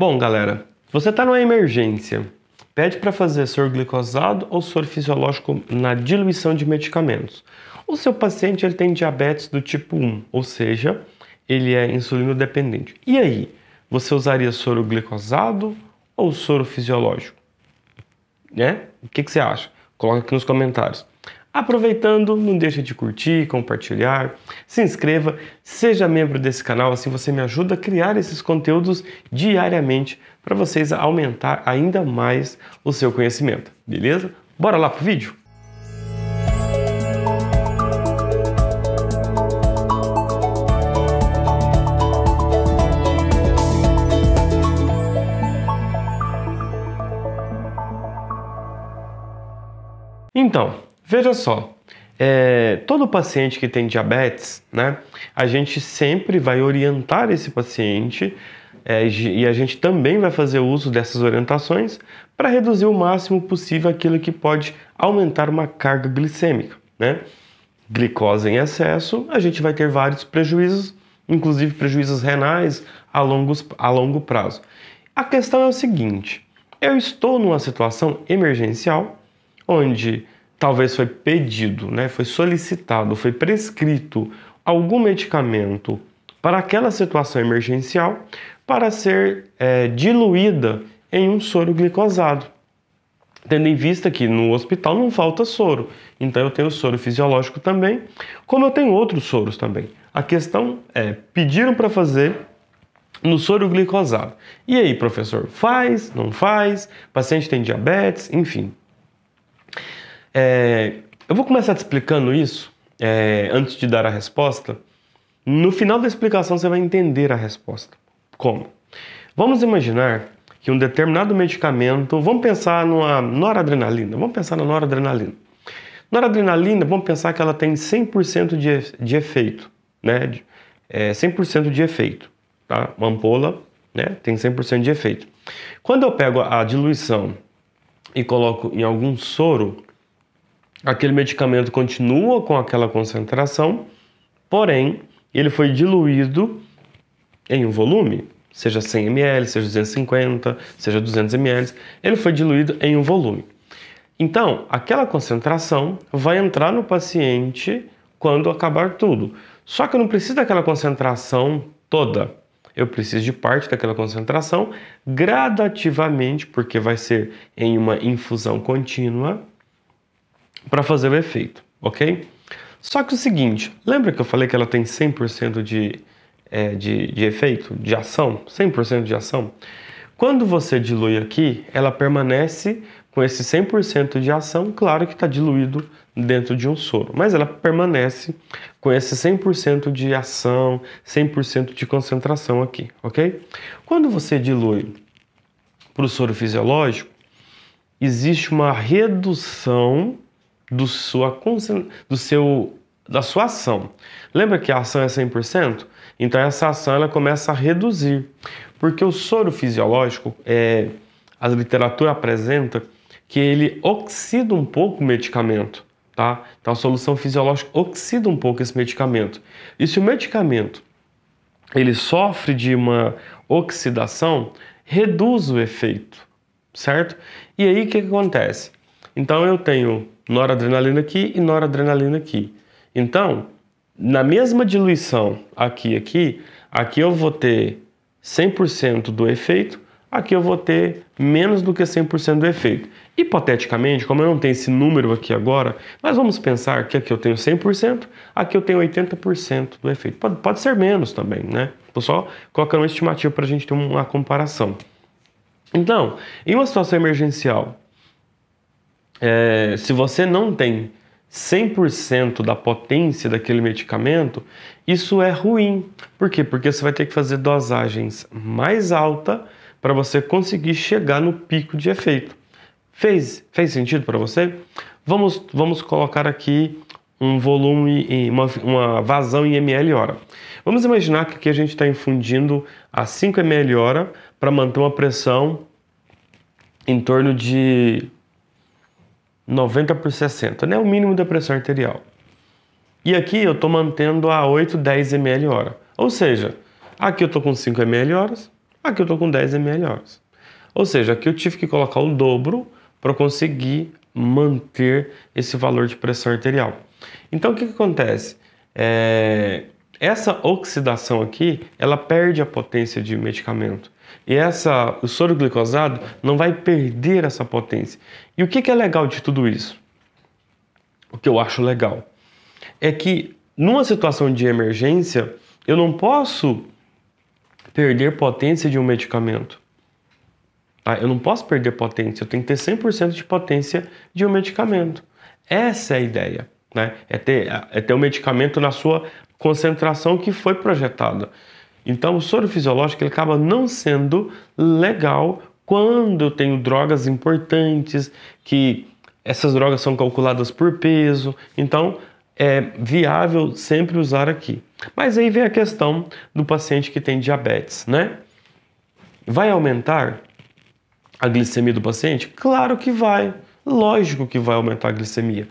Bom, galera, você está numa emergência. Pede para fazer soro glicosado ou soro fisiológico na diluição de medicamentos. O seu paciente ele tem diabetes do tipo 1, ou seja, ele é insulino dependente. E aí, você usaria soro glicosado ou soro fisiológico? Né? O que, que você acha? Coloca aqui nos comentários. Aproveitando, não deixe de curtir, compartilhar, se inscreva, seja membro desse canal, assim você me ajuda a criar esses conteúdos diariamente para vocês aumentar ainda mais o seu conhecimento, beleza? Bora lá pro vídeo? Então, Veja só, é, todo paciente que tem diabetes, né, a gente sempre vai orientar esse paciente é, e a gente também vai fazer uso dessas orientações para reduzir o máximo possível aquilo que pode aumentar uma carga glicêmica. Né? Glicose em excesso, a gente vai ter vários prejuízos, inclusive prejuízos renais a, longo a longo prazo. A questão é o seguinte: eu estou numa situação emergencial onde talvez foi pedido, né, foi solicitado, foi prescrito algum medicamento para aquela situação emergencial para ser é, diluída em um soro glicosado. Tendo em vista que no hospital não falta soro, então eu tenho soro fisiológico também, como eu tenho outros soros também. A questão é: pediram para fazer no soro glicosado. E aí, professor, faz, não faz? Paciente tem diabetes, enfim, é, eu vou começar te explicando isso, é, antes de dar a resposta. No final da explicação você vai entender a resposta. Como? Vamos imaginar que um determinado medicamento, vamos pensar numa noradrenalina, vamos pensar na noradrenalina. Noradrenalina, vamos pensar que ela tem 100% de, de efeito, né? é, 100% de efeito, tá? Uma ampola, né? Tem 100% de efeito. Quando eu pego a diluição e coloco em algum soro, aquele medicamento continua com aquela concentração, porém ele foi diluído em um volume, seja 100 ml, seja 250, seja 200 ml, ele foi diluído em um volume. Então, aquela concentração vai entrar no paciente quando acabar tudo. Só que eu não preciso daquela concentração toda. Eu preciso de parte daquela concentração gradativamente, porque vai ser em uma infusão contínua, para fazer o efeito, ok? Só que o seguinte, lembra que eu falei que ela tem 100% de, é, de, de efeito, de ação? 100% de ação? Quando você dilui aqui, ela permanece com esse 100% de ação, claro que está diluído dentro de um soro, mas ela permanece com esse 100% de ação, 100% de concentração aqui, ok? Quando você dilui para o soro fisiológico, existe uma redução do, sua, do seu da sua ação. Lembra que a ação é 100%? Então essa ação ela começa a reduzir, porque o soro fisiológico, é, a literatura apresenta que ele oxida um pouco o medicamento, tá? Então a solução fisiológica oxida um pouco esse medicamento. E se o medicamento ele sofre de uma oxidação, reduz o efeito, certo? E aí o que, que acontece? Então eu tenho noradrenalina aqui e noradrenalina aqui. Então, na mesma diluição aqui aqui, aqui eu vou ter 100% do efeito, aqui eu vou ter menos do que 100% do efeito. Hipoteticamente, como eu não tenho esse número aqui agora, mas vamos pensar que aqui eu tenho 100%, aqui eu tenho 80% do efeito. Pode, pode ser menos também, né? Estou só colocando uma estimativa para a gente ter uma comparação. Então, em uma situação emergencial, é, se você não tem 100% da potência daquele medicamento, isso é ruim. Por quê? Porque você vai ter que fazer dosagens mais alta para você conseguir chegar no pico de efeito. Fez, fez sentido para você? Vamos, vamos colocar aqui um volume, uma, uma vazão em ml hora. Vamos imaginar que aqui a gente está infundindo a 5 ml hora para manter uma pressão em torno de 90 por 60, né? O mínimo da pressão arterial. E aqui eu estou mantendo a 8, 10 ml hora. Ou seja, aqui eu estou com 5 ml horas, aqui eu estou com 10 ml horas. Ou seja, aqui eu tive que colocar o dobro para conseguir manter esse valor de pressão arterial. Então o que, que acontece? É... Essa oxidação aqui, ela perde a potência de medicamento. E essa, o soro glicosado não vai perder essa potência. E o que, que é legal de tudo isso? O que eu acho legal é que numa situação de emergência eu não posso perder potência de um medicamento. Tá? Eu não posso perder potência, eu tenho que ter 100% de potência de um medicamento. Essa é a ideia. Né? É, ter, é ter o medicamento na sua concentração que foi projetada. Então, o soro fisiológico ele acaba não sendo legal quando eu tenho drogas importantes, que essas drogas são calculadas por peso. Então, é viável sempre usar aqui. Mas aí vem a questão do paciente que tem diabetes, né? Vai aumentar a glicemia do paciente? Claro que vai. Lógico que vai aumentar a glicemia.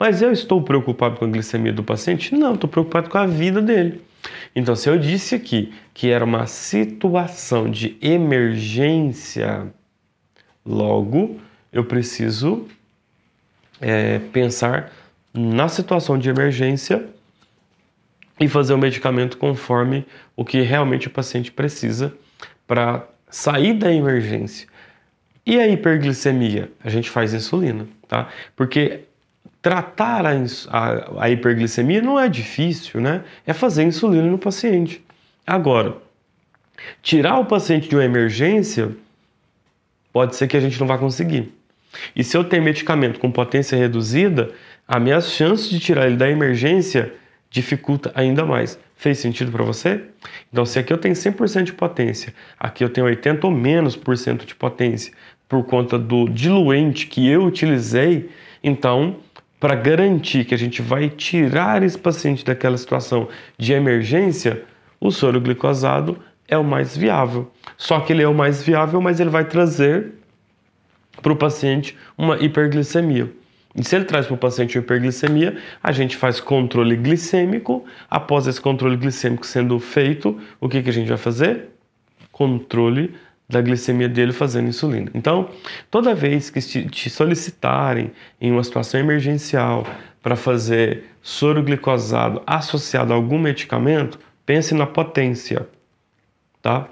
Mas eu estou preocupado com a glicemia do paciente? Não, estou preocupado com a vida dele. Então, se eu disse aqui que era uma situação de emergência, logo eu preciso é, pensar na situação de emergência e fazer o medicamento conforme o que realmente o paciente precisa para sair da emergência. E a hiperglicemia? A gente faz insulina, tá? Porque tratar a, a, a, hiperglicemia não é difícil, né? É fazer insulina no paciente. Agora, tirar o paciente de uma emergência, pode ser que a gente não vá conseguir. E se eu tenho medicamento com potência reduzida, a minha chance de tirar ele da emergência dificulta ainda mais. Fez sentido para você? Então, se aqui eu tenho 100% de potência, aqui eu tenho 80 ou menos por cento de potência por conta do diluente que eu utilizei, então para garantir que a gente vai tirar esse paciente daquela situação de emergência, o soro glicosado é o mais viável. Só que ele é o mais viável, mas ele vai trazer para o paciente uma hiperglicemia. E se ele traz para o paciente uma hiperglicemia, a gente faz controle glicêmico. Após esse controle glicêmico sendo feito, o que, que a gente vai fazer? Controle da glicemia dele fazendo insulina. Então, toda vez que te solicitarem em uma situação emergencial para fazer soro glicosado associado a algum medicamento, pense na potência, tá?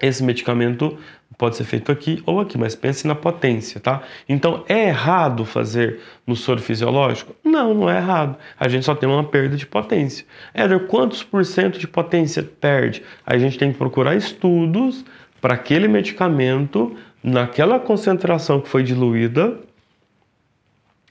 Esse medicamento pode ser feito aqui ou aqui, mas pense na potência, tá? Então, é errado fazer no soro fisiológico? Não, não é errado. A gente só tem uma perda de potência. Éder, quantos por cento de potência perde? a gente tem que procurar estudos para aquele medicamento, naquela concentração que foi diluída,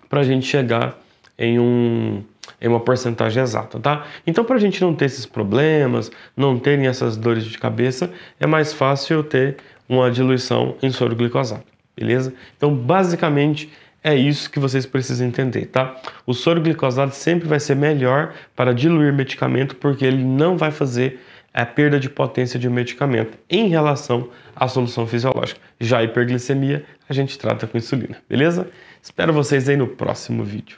para a gente chegar em, um, em uma porcentagem exata, tá? Então, para a gente não ter esses problemas, não terem essas dores de cabeça, é mais fácil ter uma diluição em soro glicosato, beleza? Então, basicamente, é isso que vocês precisam entender, tá? O soro glicosato sempre vai ser melhor para diluir medicamento porque ele não vai fazer a perda de potência de um medicamento em relação à solução fisiológica. Já a hiperglicemia a gente trata com insulina, beleza? Espero vocês aí no próximo vídeo.